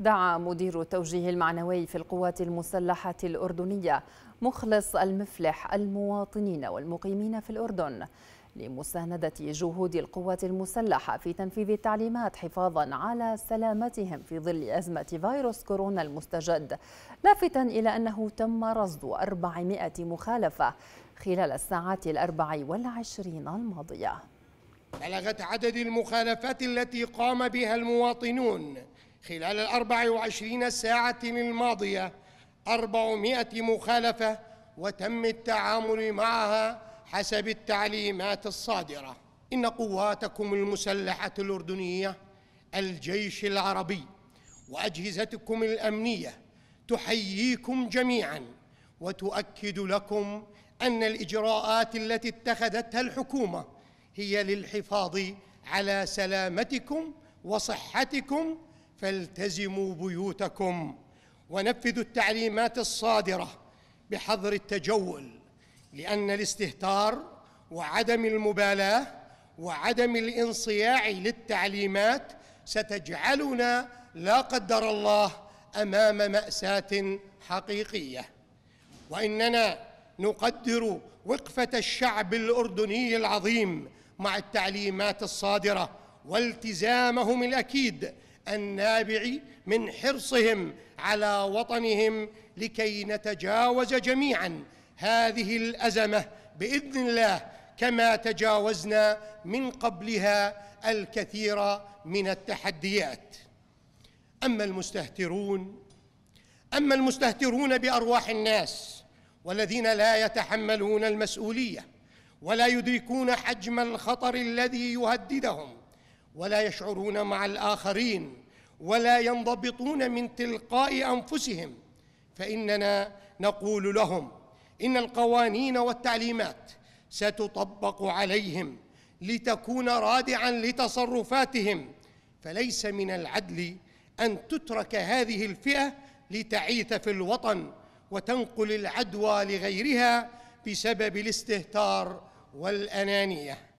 دعا مدير التوجيه المعنوي في القوات المسلحة الأردنية مخلص المفلح المواطنين والمقيمين في الأردن لمساندة جهود القوات المسلحة في تنفيذ التعليمات حفاظا على سلامتهم في ظل أزمة فيروس كورونا المستجد لافتا إلى أنه تم رصد 400 مخالفة خلال الساعات الأربع والعشرين الماضية بلغت عدد المخالفات التي قام بها المواطنون خلال الأربع وعشرين ساعة الماضية أربعمائة مخالفة وتم التعامل معها حسب التعليمات الصادرة إن قواتكم المسلحة الأردنية الجيش العربي وأجهزتكم الأمنية تحييكم جميعاً وتؤكد لكم أن الإجراءات التي اتخذتها الحكومة هي للحفاظ على سلامتكم وصحتكم فالتزموا بيوتكم ونفذوا التعليمات الصادره بحظر التجول لان الاستهتار وعدم المبالاه وعدم الانصياع للتعليمات ستجعلنا لا قدر الله امام ماساه حقيقيه واننا نقدر وقفه الشعب الاردني العظيم مع التعليمات الصادره والتزامهم الاكيد النابع من حرصهم على وطنهم لكي نتجاوز جميعا هذه الازمه باذن الله كما تجاوزنا من قبلها الكثير من التحديات اما المستهترون اما المستهترون بارواح الناس والذين لا يتحملون المسؤوليه ولا يدركون حجم الخطر الذي يهددهم ولا يشعرون مع الآخرين ولا ينضبطون من تلقاء أنفسهم فإننا نقول لهم إن القوانين والتعليمات ستطبق عليهم لتكون رادعا لتصرفاتهم فليس من العدل أن تترك هذه الفئة لتعيث في الوطن وتنقل العدوى لغيرها بسبب الاستهتار والأنانية